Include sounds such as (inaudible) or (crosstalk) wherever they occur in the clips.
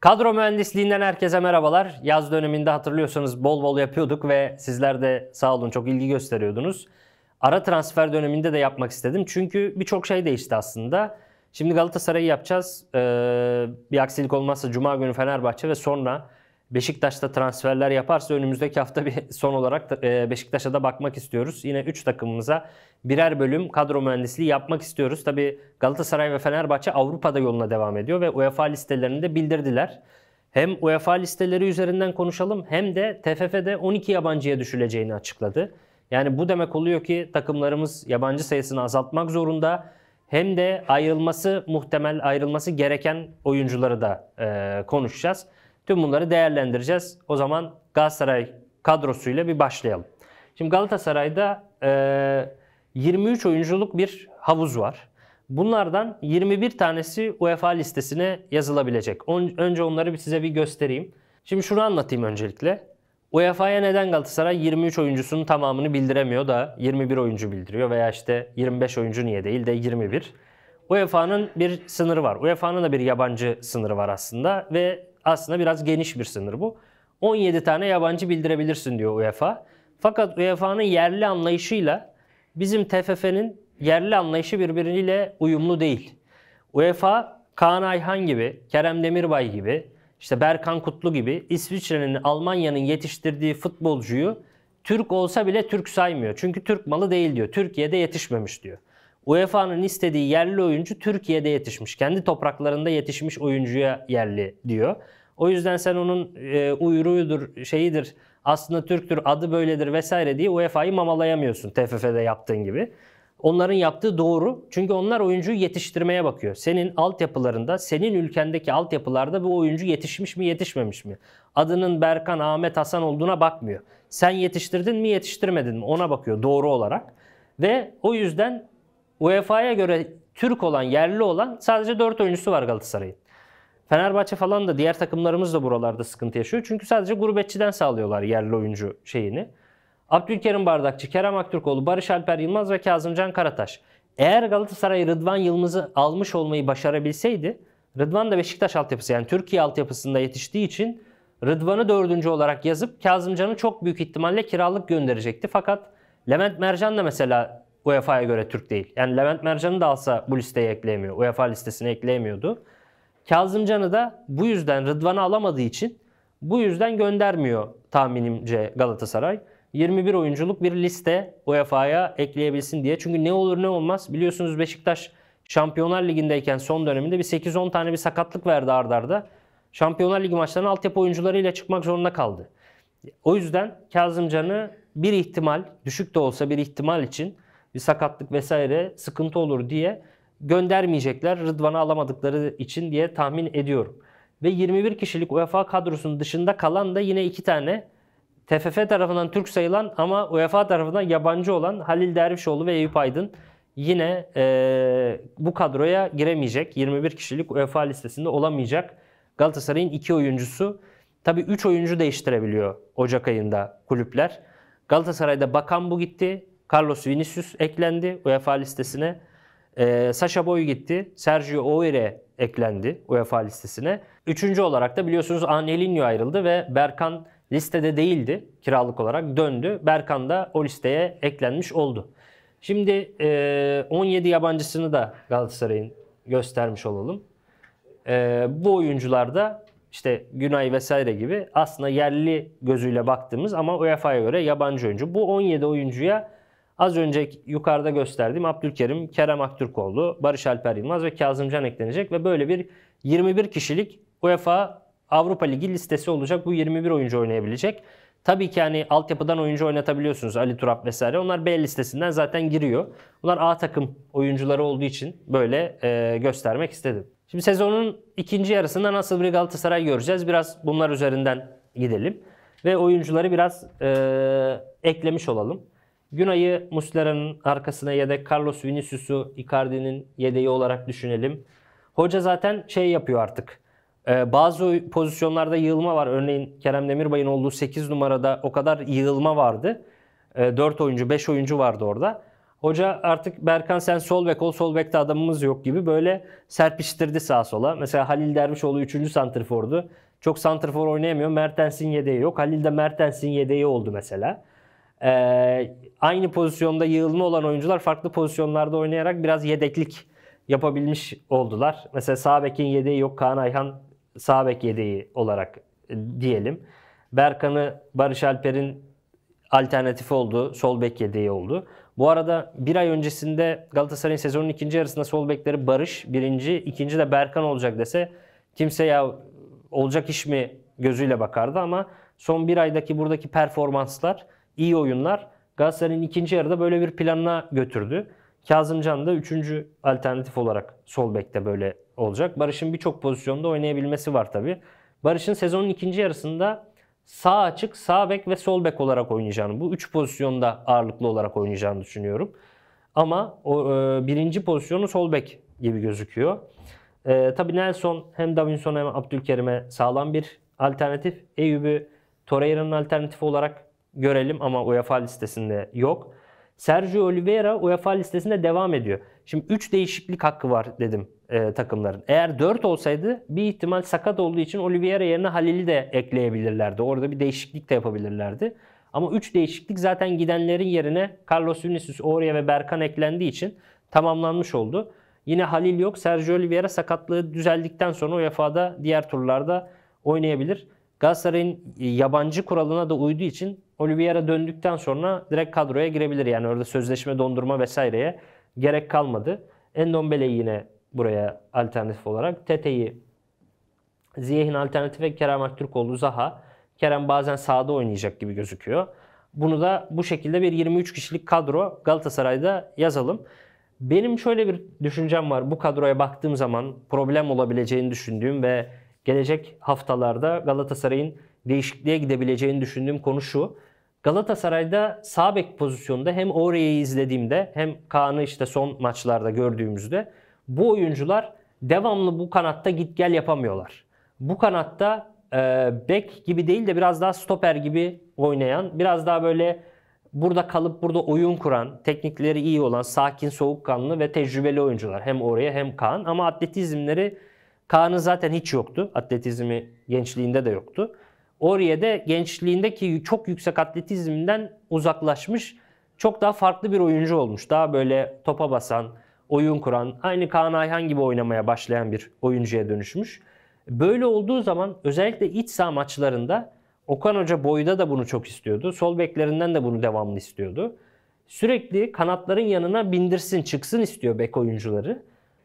Kadro mühendisliğinden herkese merhabalar. Yaz döneminde hatırlıyorsanız bol bol yapıyorduk ve sizler de sağ olun çok ilgi gösteriyordunuz. Ara transfer döneminde de yapmak istedim. Çünkü birçok şey değişti aslında. Şimdi Galatasaray'ı yapacağız. Ee, bir aksilik olmazsa Cuma günü Fenerbahçe ve sonra Beşiktaş'ta transferler yaparsa önümüzdeki hafta bir (laughs) son olarak e, Beşiktaş'a da bakmak istiyoruz. Yine 3 takımımıza birer bölüm kadro mühendisliği yapmak istiyoruz. Tabi Galatasaray ve Fenerbahçe Avrupa'da yoluna devam ediyor ve UEFA listelerini de bildirdiler. Hem UEFA listeleri üzerinden konuşalım hem de TFF'de 12 yabancıya düşüleceğini açıkladı. Yani bu demek oluyor ki takımlarımız yabancı sayısını azaltmak zorunda hem de ayrılması muhtemel ayrılması gereken oyuncuları da e, konuşacağız. Tüm bunları değerlendireceğiz. O zaman Galatasaray kadrosuyla bir başlayalım. Şimdi Galatasaray'da e, 23 oyunculuk bir havuz var. Bunlardan 21 tanesi UEFA listesine yazılabilecek. On, önce onları bir size bir göstereyim. Şimdi şunu anlatayım öncelikle. UEFA'ya neden Galatasaray 23 oyuncusunun tamamını bildiremiyor da 21 oyuncu bildiriyor veya işte 25 oyuncu niye değil de 21. UEFA'nın bir sınırı var. UEFA'nın da bir yabancı sınırı var aslında ve aslında biraz geniş bir sınır bu. 17 tane yabancı bildirebilirsin diyor UEFA. Fakat UEFA'nın yerli anlayışıyla bizim TFF'nin yerli anlayışı birbiriyle uyumlu değil. UEFA Kaan Ayhan gibi, Kerem Demirbay gibi, işte Berkan Kutlu gibi İsviçre'nin, Almanya'nın yetiştirdiği futbolcuyu Türk olsa bile Türk saymıyor. Çünkü Türk malı değil diyor. Türkiye'de yetişmemiş diyor. UEFA'nın istediği yerli oyuncu Türkiye'de yetişmiş. Kendi topraklarında yetişmiş oyuncuya yerli diyor. O yüzden sen onun e, uyruğudur, şeyidir, aslında Türktür, adı böyledir vesaire diye UEFA'yı mamalayamıyorsun TFF'de yaptığın gibi. Onların yaptığı doğru. Çünkü onlar oyuncuyu yetiştirmeye bakıyor. Senin altyapılarında, senin ülkendeki altyapılarda bu oyuncu yetişmiş mi yetişmemiş mi? Adının Berkan, Ahmet, Hasan olduğuna bakmıyor. Sen yetiştirdin mi yetiştirmedin mi ona bakıyor doğru olarak. Ve o yüzden UEFA'ya göre Türk olan, yerli olan sadece 4 oyuncusu var Galatasaray'ın. Fenerbahçe falan da diğer takımlarımız da buralarda sıkıntı yaşıyor. Çünkü sadece gurbetçiden sağlıyorlar yerli oyuncu şeyini. Abdülkerim Bardakçı, Kerem Aktürkoğlu, Barış Alper Yılmaz ve Kazımcan Karataş. Eğer Galatasaray Rıdvan Yılmaz'ı almış olmayı başarabilseydi Rıdvan da Beşiktaş altyapısı yani Türkiye altyapısında yetiştiği için Rıdvan'ı dördüncü olarak yazıp Kazımcan'ı çok büyük ihtimalle kiralık gönderecekti. Fakat Levent Mercan da mesela UEFA'ya göre Türk değil. Yani Levent Mercan'ı da alsa bu listeye ekleyemiyor. UEFA listesine ekleyemiyordu. Kazımcan'ı da bu yüzden Rıdvan'ı alamadığı için bu yüzden göndermiyor tahminimce Galatasaray. 21 oyunculuk bir liste UEFA'ya ekleyebilsin diye. Çünkü ne olur ne olmaz biliyorsunuz Beşiktaş Şampiyonlar Ligi'ndeyken son döneminde bir 8-10 tane bir sakatlık verdi ardarda. Şampiyonlar Ligi maçlarına altyapı oyuncularıyla çıkmak zorunda kaldı. O yüzden Kazımcan'ı bir ihtimal, düşük de olsa bir ihtimal için bir sakatlık vesaire sıkıntı olur diye göndermeyecekler Rıdvan'ı alamadıkları için diye tahmin ediyorum. Ve 21 kişilik UEFA kadrosunun dışında kalan da yine iki tane TFF tarafından Türk sayılan ama UEFA tarafından yabancı olan Halil Dervişoğlu ve Eyüp Aydın yine e, bu kadroya giremeyecek. 21 kişilik UEFA listesinde olamayacak. Galatasaray'ın iki oyuncusu. Tabi 3 oyuncu değiştirebiliyor Ocak ayında kulüpler. Galatasaray'da Bakan bu gitti. Carlos Vinicius eklendi UEFA listesine. E, Sasha Boy gitti. Sergio Oire eklendi UEFA listesine. Üçüncü olarak da biliyorsunuz Angelinho ayrıldı ve Berkan listede değildi kiralık olarak döndü. Berkan da o listeye eklenmiş oldu. Şimdi e, 17 yabancısını da Galatasaray'ın göstermiş olalım. E, bu oyuncular da işte Günay vesaire gibi aslında yerli gözüyle baktığımız ama UEFA'ya göre yabancı oyuncu. Bu 17 oyuncuya Az önce yukarıda gösterdiğim Abdülkerim, Kerem Aktürkoğlu, Barış Alper Yılmaz ve Kazımcan eklenecek ve böyle bir 21 kişilik UEFA Avrupa Ligi listesi olacak. Bu 21 oyuncu oynayabilecek. Tabii ki hani altyapıdan oyuncu oynatabiliyorsunuz. Ali Turap vesaire. Onlar B listesinden zaten giriyor. Bunlar A takım oyuncuları olduğu için böyle e, göstermek istedim. Şimdi sezonun ikinci yarısında nasıl bir Galatasaray göreceğiz? Biraz bunlar üzerinden gidelim. Ve oyuncuları biraz e, eklemiş olalım. Günay'ı Muslera'nın arkasına yedek, Carlos Vinicius'u Icardi'nin yedeği olarak düşünelim. Hoca zaten şey yapıyor artık. Ee, bazı pozisyonlarda yığılma var. Örneğin Kerem Demirbay'ın olduğu 8 numarada o kadar yığılma vardı. Ee, 4 oyuncu, 5 oyuncu vardı orada. Hoca artık Berkan sen sol bek ol, sol bekte adamımız yok gibi böyle serpiştirdi sağa sola. Mesela Halil Dervişoğlu 3. santrfordu. Çok santrfor oynayamıyor. Mertens'in yedeği yok. Halil de Mertens'in yedeği oldu mesela. Ee, aynı pozisyonda yığılma olan oyuncular farklı pozisyonlarda oynayarak biraz yedeklik yapabilmiş oldular. Mesela sağ bekin yedeği yok Kaan Ayhan sağ bek yedeği olarak e, diyelim. Berkan'ı Barış Alper'in alternatifi oldu. Sol bek yedeği oldu. Bu arada bir ay öncesinde Galatasaray'ın sezonun ikinci yarısında sol bekleri Barış birinci, ikinci de Berkan olacak dese kimse ya olacak iş mi gözüyle bakardı ama son bir aydaki buradaki performanslar iyi oyunlar Galatasaray'ın ikinci yarıda böyle bir planına götürdü. Kazımcan da üçüncü alternatif olarak sol bekte böyle olacak. Barış'ın birçok pozisyonda oynayabilmesi var tabi. Barış'ın sezonun ikinci yarısında sağ açık, sağ bek ve sol bek olarak oynayacağını, bu üç pozisyonda ağırlıklı olarak oynayacağını düşünüyorum. Ama o e, birinci pozisyonu sol bek gibi gözüküyor. E, tabii Nelson hem Davinson hem Abdülkerim'e sağlam bir alternatif. Eyüp'ü Torreira'nın alternatifi olarak görelim ama UEFA listesinde yok. Sergio Oliveira UEFA listesinde devam ediyor. Şimdi 3 değişiklik hakkı var dedim e, takımların. Eğer 4 olsaydı bir ihtimal sakat olduğu için Oliveira yerine Halil'i de ekleyebilirlerdi. Orada bir değişiklik de yapabilirlerdi. Ama 3 değişiklik zaten gidenlerin yerine Carlos Vinicius, Oria ve Berkan eklendiği için tamamlanmış oldu. Yine Halil yok. Sergio Oliveira sakatlığı düzeldikten sonra UEFA'da diğer turlarda oynayabilir. Galatasaray'ın yabancı kuralına da uyduğu için Oliveira döndükten sonra direkt kadroya girebilir. Yani orada sözleşme dondurma vesaireye gerek kalmadı. Endombele yine buraya alternatif olarak. Tete'yi Ziyeh'in alternatifi Kerem Aktürkoğlu Zaha. Kerem bazen sağda oynayacak gibi gözüküyor. Bunu da bu şekilde bir 23 kişilik kadro Galatasaray'da yazalım. Benim şöyle bir düşüncem var. Bu kadroya baktığım zaman problem olabileceğini düşündüğüm ve gelecek haftalarda Galatasaray'ın değişikliğe gidebileceğini düşündüğüm konu şu. Galatasaray'da sağ bek pozisyonunda hem Ore'yi izlediğimde hem Kaan'ı işte son maçlarda gördüğümüzde bu oyuncular devamlı bu kanatta git gel yapamıyorlar. Bu kanatta e, bek gibi değil de biraz daha stoper gibi oynayan, biraz daha böyle burada kalıp burada oyun kuran, teknikleri iyi olan, sakin, soğukkanlı ve tecrübeli oyuncular. Hem oraya hem Kaan ama atletizmleri Kaan'ın zaten hiç yoktu. Atletizmi gençliğinde de yoktu. Oriye de gençliğindeki çok yüksek atletizmden uzaklaşmış. Çok daha farklı bir oyuncu olmuş. Daha böyle topa basan, oyun kuran, aynı Kaan Ayhan gibi oynamaya başlayan bir oyuncuya dönüşmüş. Böyle olduğu zaman özellikle iç saha maçlarında Okan Hoca boyda da bunu çok istiyordu. Sol beklerinden de bunu devamlı istiyordu. Sürekli kanatların yanına bindirsin, çıksın istiyor bek oyuncuları.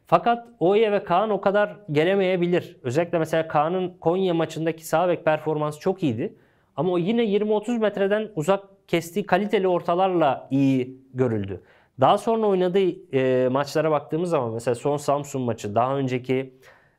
Fakat Oya ve Kaan o kadar gelemeyebilir. Özellikle mesela Kaan'ın Konya maçındaki sağ bek performansı çok iyiydi. Ama o yine 20-30 metreden uzak kestiği kaliteli ortalarla iyi görüldü. Daha sonra oynadığı e, maçlara baktığımız zaman mesela son Samsun maçı, daha önceki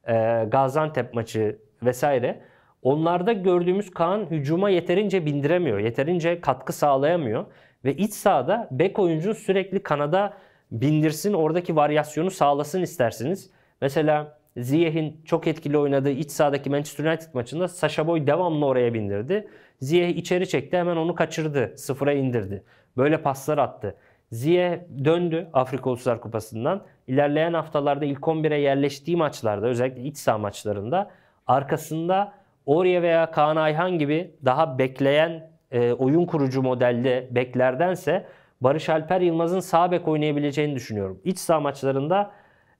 e, Gaziantep maçı vesaire onlarda gördüğümüz Kaan hücuma yeterince bindiremiyor, yeterince katkı sağlayamıyor ve iç sahada bek oyuncu sürekli kanada bindirsin, oradaki varyasyonu sağlasın istersiniz. Mesela Ziyeh'in çok etkili oynadığı iç sahadaki Manchester United maçında Sasha Boy devamlı oraya bindirdi. Ziyeh içeri çekti hemen onu kaçırdı. Sıfıra indirdi. Böyle paslar attı. Ziyeh döndü Afrika Uluslar Kupası'ndan. İlerleyen haftalarda ilk 11'e yerleştiği maçlarda özellikle iç saha maçlarında arkasında Orya veya Kaan Ayhan gibi daha bekleyen e, oyun kurucu modelde beklerdense Barış Alper Yılmaz'ın sağ bek oynayabileceğini düşünüyorum. İç saha maçlarında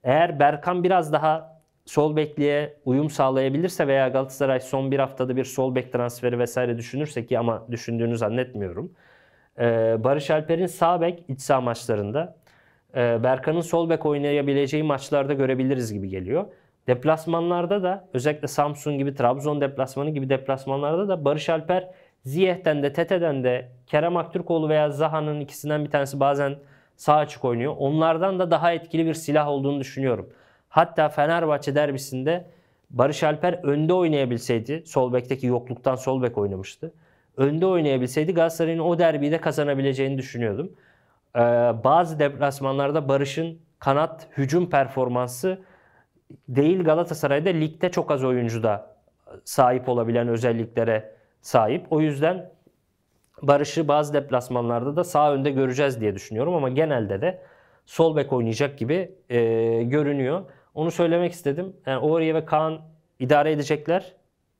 eğer Berkan biraz daha sol bekliğe uyum sağlayabilirse veya Galatasaray son bir haftada bir sol bek transferi vesaire düşünürse ki ama düşündüğünü zannetmiyorum. Ee, Barış Alper'in sağ bek iç saha maçlarında e, Berkan'ın sol bek oynayabileceği maçlarda görebiliriz gibi geliyor. Deplasmanlarda da özellikle Samsun gibi Trabzon deplasmanı gibi deplasmanlarda da Barış Alper Ziyeh'ten de Tete'den de Kerem Aktürkoğlu veya Zaha'nın ikisinden bir tanesi bazen sağ açık oynuyor. Onlardan da daha etkili bir silah olduğunu düşünüyorum. Hatta Fenerbahçe derbisinde Barış Alper önde oynayabilseydi, sol bekteki yokluktan sol bek oynamıştı. Önde oynayabilseydi Galatasaray'ın o derbiyi de kazanabileceğini düşünüyordum. Ee, bazı deplasmanlarda Barış'ın kanat hücum performansı değil Galatasaray'da ligde çok az oyuncuda sahip olabilen özelliklere sahip. O yüzden Barış'ı bazı deplasmanlarda da sağ önde göreceğiz diye düşünüyorum ama genelde de sol bek oynayacak gibi e, görünüyor. Onu söylemek istedim. Yani Oriye ve Kaan idare edecekler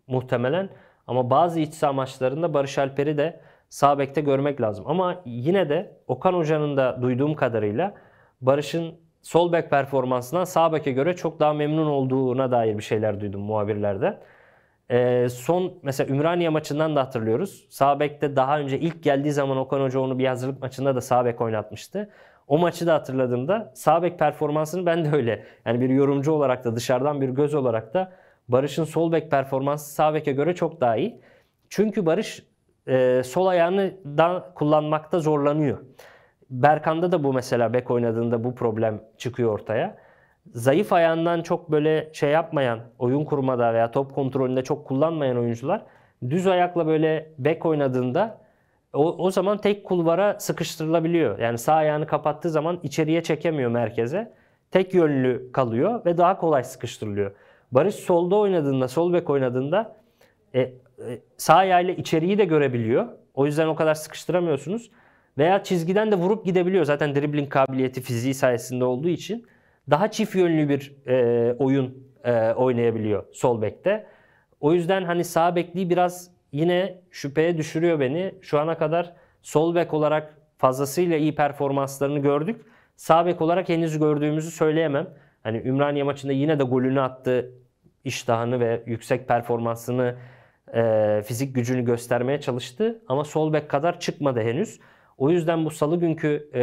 muhtemelen ama bazı iç saha maçlarında Barış Alper'i de sağ bekte görmek lazım. Ama yine de Okan Hoca'nın da duyduğum kadarıyla Barış'ın sol bek performansından sağ beke göre çok daha memnun olduğuna dair bir şeyler duydum muhabirlerden e, son mesela Ümraniye maçından da hatırlıyoruz. Sabek'te daha önce ilk geldiği zaman Okan Hoca onu bir hazırlık maçında da Sabek oynatmıştı. O maçı da hatırladığımda Sabek performansını ben de öyle yani bir yorumcu olarak da dışarıdan bir göz olarak da Barış'ın sol bek performansı Sabek'e göre çok daha iyi. Çünkü Barış e, sol ayağını da kullanmakta zorlanıyor. Berkan'da da bu mesela bek oynadığında bu problem çıkıyor ortaya zayıf ayağından çok böyle şey yapmayan, oyun kurmada veya top kontrolünde çok kullanmayan oyuncular düz ayakla böyle bek oynadığında o, o zaman tek kulvara sıkıştırılabiliyor. Yani sağ ayağını kapattığı zaman içeriye çekemiyor merkeze. Tek yönlü kalıyor ve daha kolay sıkıştırılıyor. Barış solda oynadığında, sol bek oynadığında e, e, sağ ayağıyla içeriği de görebiliyor. O yüzden o kadar sıkıştıramıyorsunuz. Veya çizgiden de vurup gidebiliyor. Zaten dribbling kabiliyeti fiziği sayesinde olduğu için daha çift yönlü bir e, oyun e, oynayabiliyor sol bekte. O yüzden hani sağ bekliği biraz yine şüpheye düşürüyor beni. Şu ana kadar sol bek olarak fazlasıyla iyi performanslarını gördük. Sağ bek olarak henüz gördüğümüzü söyleyemem. Hani Ümraniye maçında yine de golünü attı. iştahını ve yüksek performansını, e, fizik gücünü göstermeye çalıştı. Ama sol bek kadar çıkmadı henüz. O yüzden bu salı günkü e,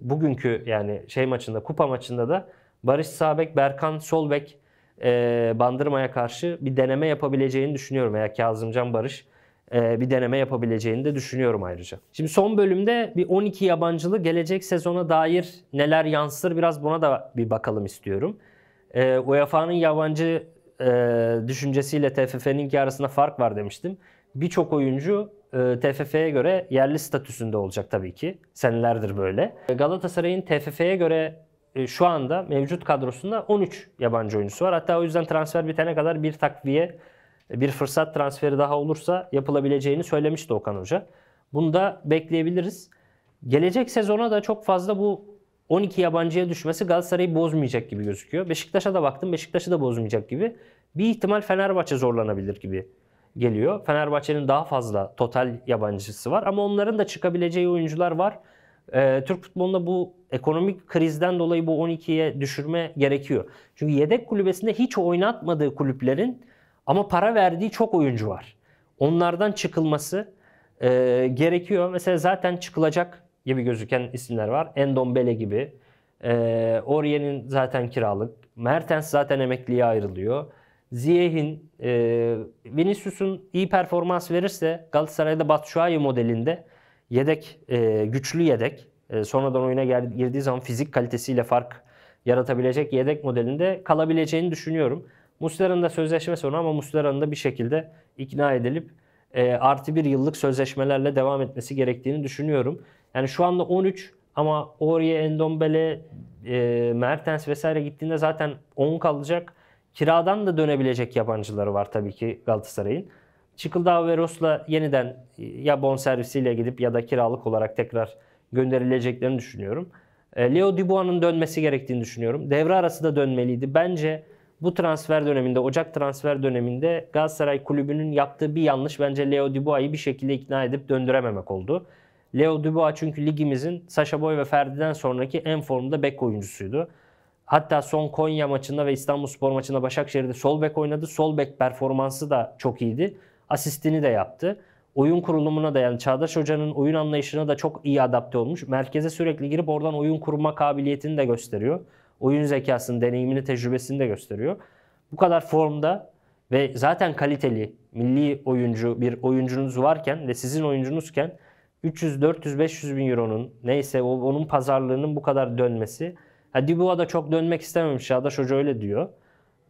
bugünkü yani şey maçında kupa maçında da Barış Sabek, Berkan Solbek e, Bandırma'ya karşı bir deneme yapabileceğini düşünüyorum. Veya Kazımcan Barış e, bir deneme yapabileceğini de düşünüyorum ayrıca. Şimdi son bölümde bir 12 yabancılı gelecek sezona dair neler yansır biraz buna da bir bakalım istiyorum. E, UEFA'nın yabancı e, düşüncesiyle TFF'ninki arasında fark var demiştim birçok oyuncu e, TFF'ye göre yerli statüsünde olacak tabii ki. Senelerdir böyle. E, Galatasaray'ın TFF'ye göre e, şu anda mevcut kadrosunda 13 yabancı oyuncusu var. Hatta o yüzden transfer bitene kadar bir takviye, bir fırsat transferi daha olursa yapılabileceğini söylemişti Okan Hoca. Bunu da bekleyebiliriz. Gelecek sezona da çok fazla bu 12 yabancıya düşmesi Galatasaray'ı bozmayacak gibi gözüküyor. Beşiktaş'a da baktım. Beşiktaş'ı da bozmayacak gibi. Bir ihtimal Fenerbahçe zorlanabilir gibi geliyor. Fenerbahçe'nin daha fazla total yabancısı var ama onların da çıkabileceği oyuncular var. Ee, Türk futbolunda bu ekonomik krizden dolayı bu 12'ye düşürme gerekiyor. Çünkü yedek kulübesinde hiç oynatmadığı kulüplerin ama para verdiği çok oyuncu var. Onlardan çıkılması e, gerekiyor. Mesela zaten çıkılacak gibi gözüken isimler var. Endombele gibi. E, Oriye'nin zaten kiralık. Mertens zaten emekliye ayrılıyor. Ziyeh'in, e, Vinicius'un iyi performans verirse Galatasaray'da Batshuayi modelinde yedek, e, güçlü yedek, e, sonradan oyuna girdiği zaman fizik kalitesiyle fark yaratabilecek yedek modelinde kalabileceğini düşünüyorum. Muslera'nın da sözleşme sonu ama Muslera'nın da bir şekilde ikna edilip e, artı bir yıllık sözleşmelerle devam etmesi gerektiğini düşünüyorum. Yani şu anda 13 ama Oriye, Endombele, e, Mertens vesaire gittiğinde zaten 10 kalacak. Kiradan da dönebilecek yabancıları var tabii ki Galatasaray'ın. Çıkıldağ ve Rus'la yeniden e, ya bonservisiyle gidip ya da kiralık olarak tekrar gönderileceklerini düşünüyorum. E, Leo Dubois'un dönmesi gerektiğini düşünüyorum. Devre arası da dönmeliydi. Bence bu transfer döneminde, Ocak transfer döneminde Galatasaray kulübünün yaptığı bir yanlış bence Leo Dubois'ı bir şekilde ikna edip döndürememek oldu. Leo Dubois çünkü ligimizin Sasha Boy ve Ferdi'den sonraki en formda bek oyuncusuydu. Hatta son Konya maçında ve İstanbul Spor maçında Başakşehir'de sol bek oynadı. Sol bek performansı da çok iyiydi. Asistini de yaptı. Oyun kurulumuna da yani Çağdaş Hoca'nın oyun anlayışına da çok iyi adapte olmuş. Merkeze sürekli girip oradan oyun kurma kabiliyetini de gösteriyor. Oyun zekasını, deneyimini, tecrübesini de gösteriyor. Bu kadar formda ve zaten kaliteli milli oyuncu bir oyuncunuz varken ve sizin oyuncunuzken 300, 400, 500 bin euronun neyse onun pazarlığının bu kadar dönmesi Ha, Dibua da çok dönmek istememiş Çağdaş Hoca öyle diyor.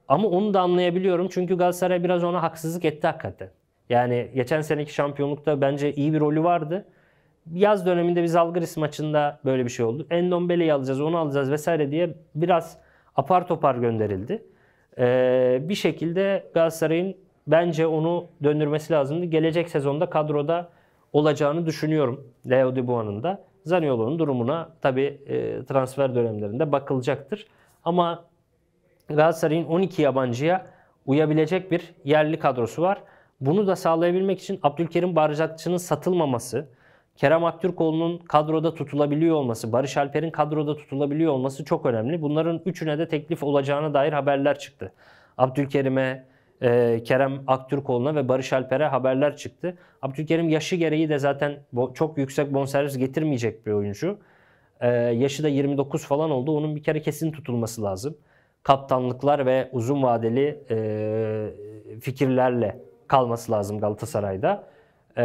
Ama onu da anlayabiliyorum çünkü Galatasaray biraz ona haksızlık etti hakikaten. Yani geçen seneki şampiyonlukta bence iyi bir rolü vardı. Yaz döneminde biz Algıris maçında böyle bir şey oldu. Endombele'yi alacağız, onu alacağız vesaire diye biraz apar topar gönderildi. Ee, bir şekilde Galatasaray'ın bence onu döndürmesi lazımdı. Gelecek sezonda kadroda olacağını düşünüyorum Leo Dubois'un da. Zaniolo'nun durumuna tabi e, transfer dönemlerinde bakılacaktır. Ama Galatasaray'ın 12 yabancıya uyabilecek bir yerli kadrosu var. Bunu da sağlayabilmek için Abdülkerim Barcakçı'nın satılmaması, Kerem Aktürkoğlu'nun kadroda tutulabiliyor olması, Barış Alper'in kadroda tutulabiliyor olması çok önemli. Bunların üçüne de teklif olacağına dair haberler çıktı. Abdülkerim'e, e, Kerem Aktürkoğlu'na ve Barış Alper'e haberler çıktı. Abdülkerim yaşı gereği de zaten çok yüksek bonservis getirmeyecek bir oyuncu. E, yaşı da 29 falan oldu. Onun bir kere kesin tutulması lazım. Kaptanlıklar ve uzun vadeli e, fikirlerle kalması lazım Galatasaray'da. E,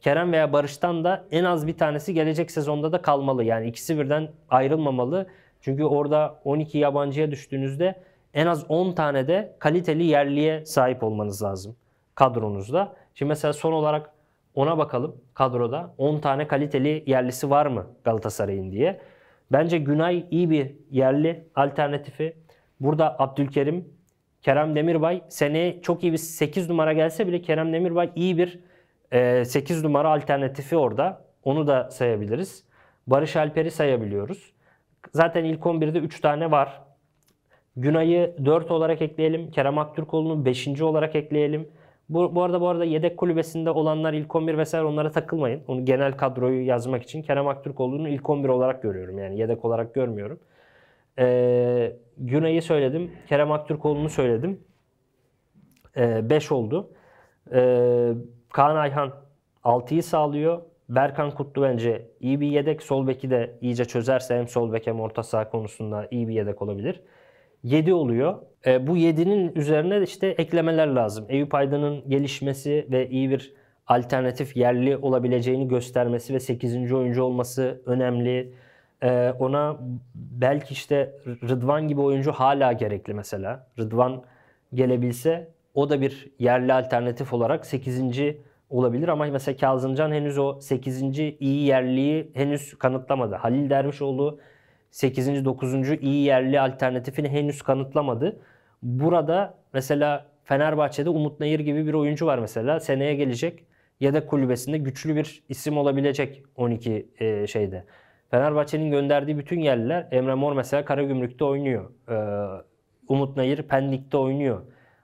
Kerem veya Barış'tan da en az bir tanesi gelecek sezonda da kalmalı. Yani ikisi birden ayrılmamalı. Çünkü orada 12 yabancıya düştüğünüzde en az 10 tane de kaliteli yerliye sahip olmanız lazım kadronuzda. Şimdi mesela son olarak ona bakalım kadroda 10 tane kaliteli yerlisi var mı Galatasaray'ın diye. Bence Günay iyi bir yerli alternatifi. Burada Abdülkerim, Kerem Demirbay seneye çok iyi bir 8 numara gelse bile Kerem Demirbay iyi bir 8 e, numara alternatifi orada. Onu da sayabiliriz. Barış Alper'i sayabiliyoruz. Zaten ilk 11'de 3 tane var. Günay'ı 4 olarak ekleyelim. Kerem Aktürkoğlu'nu 5. olarak ekleyelim. Bu, bu arada bu arada yedek kulübesinde olanlar ilk 11 vesaire onlara takılmayın. Onu genel kadroyu yazmak için Kerem Aktürkoğlu'nu ilk 11 olarak görüyorum. Yani yedek olarak görmüyorum. Ee, Günay'ı söyledim. Kerem Aktürkoğlu'nu söyledim. 5 ee, oldu. Ee, Kaan Ayhan 6'yı sağlıyor. Berkan Kutlu bence iyi bir yedek. Sol beki de iyice çözerse hem sol bek hem orta saha konusunda iyi bir yedek olabilir. 7 oluyor. E, bu 7'nin üzerine işte eklemeler lazım. Eyüp Aydın'ın gelişmesi ve iyi bir alternatif yerli olabileceğini göstermesi ve 8. oyuncu olması önemli. E, ona belki işte Rıdvan gibi oyuncu hala gerekli mesela. Rıdvan gelebilse o da bir yerli alternatif olarak 8 olabilir ama mesela Kazımcan henüz o 8. iyi yerliği henüz kanıtlamadı. Halil Dervişoğlu 8. 9. iyi yerli alternatifini henüz kanıtlamadı. Burada mesela Fenerbahçe'de Umut Nayır gibi bir oyuncu var mesela. Seneye gelecek ya da kulübesinde güçlü bir isim olabilecek 12 e, şeyde. Fenerbahçe'nin gönderdiği bütün yerliler Emre Mor mesela Karagümrük'te oynuyor. Ee, Umut Nayır Pendik'te oynuyor.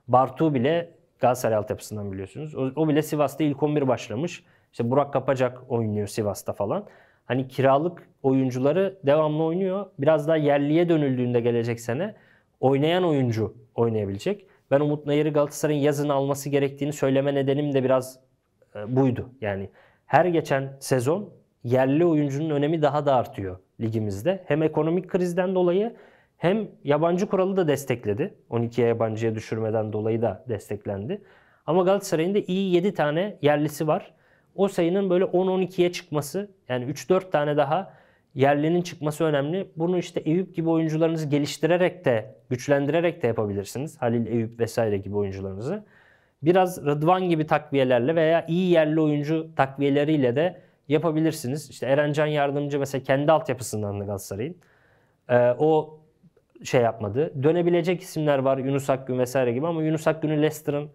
Bartu bile Galatasaray altyapısından biliyorsunuz. O, o bile Sivas'ta ilk 11 başlamış. İşte Burak Kapacak oynuyor Sivas'ta falan hani kiralık oyuncuları devamlı oynuyor. Biraz daha yerliye dönüldüğünde gelecek sene oynayan oyuncu oynayabilecek. Ben Umut Nayır'ı Galatasaray'ın yazın alması gerektiğini söyleme nedenim de biraz e, buydu. Yani her geçen sezon yerli oyuncunun önemi daha da artıyor ligimizde. Hem ekonomik krizden dolayı hem yabancı kuralı da destekledi. 12'ye yabancıya düşürmeden dolayı da desteklendi. Ama Galatasaray'ın da iyi 7 tane yerlisi var o sayının böyle 10-12'ye çıkması yani 3-4 tane daha yerlinin çıkması önemli. Bunu işte Eyüp gibi oyuncularınızı geliştirerek de güçlendirerek de yapabilirsiniz. Halil Eyüp vesaire gibi oyuncularınızı. Biraz Rıdvan gibi takviyelerle veya iyi yerli oyuncu takviyeleriyle de yapabilirsiniz. İşte Erencan Yardımcı mesela kendi altyapısından da Galatasaray'ın. Ee, o şey yapmadı. Dönebilecek isimler var Yunus Akgün vesaire gibi ama Yunus Akgün'ü Leicester'ın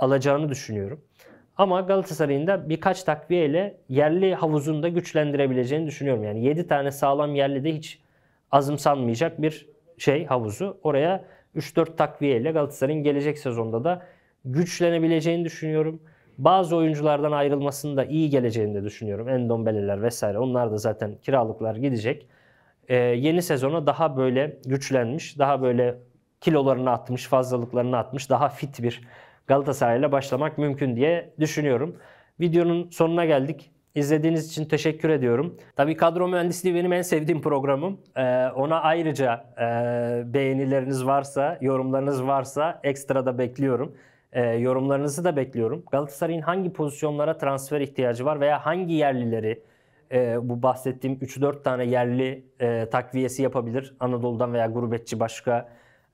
alacağını düşünüyorum. Ama Galatasaray'ın da birkaç takviye ile yerli havuzunda güçlendirebileceğini düşünüyorum. Yani 7 tane sağlam yerli de hiç azımsanmayacak bir şey havuzu. Oraya 3-4 takviye ile Galatasaray'ın gelecek sezonda da güçlenebileceğini düşünüyorum. Bazı oyunculardan ayrılmasının da iyi geleceğini de düşünüyorum. Endombeleler vesaire onlar da zaten kiralıklar gidecek. Ee, yeni sezona daha böyle güçlenmiş, daha böyle kilolarını atmış, fazlalıklarını atmış, daha fit bir Galatasaray'la başlamak mümkün diye düşünüyorum. Videonun sonuna geldik. İzlediğiniz için teşekkür ediyorum. Tabii kadro mühendisliği benim en sevdiğim programım. Ee, ona ayrıca e, beğenileriniz varsa, yorumlarınız varsa ekstra da bekliyorum. E, yorumlarınızı da bekliyorum. Galatasaray'ın hangi pozisyonlara transfer ihtiyacı var veya hangi yerlileri e, bu bahsettiğim 3-4 tane yerli e, takviyesi yapabilir? Anadolu'dan veya gurbetçi başka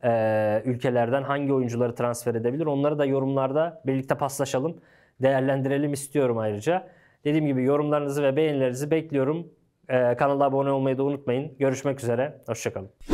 e, ülkelerden hangi oyuncuları transfer edebilir? Onları da yorumlarda birlikte paslaşalım, değerlendirelim istiyorum ayrıca. Dediğim gibi yorumlarınızı ve beğenilerinizi bekliyorum. E, kanala abone olmayı da unutmayın. Görüşmek üzere, hoşçakalın.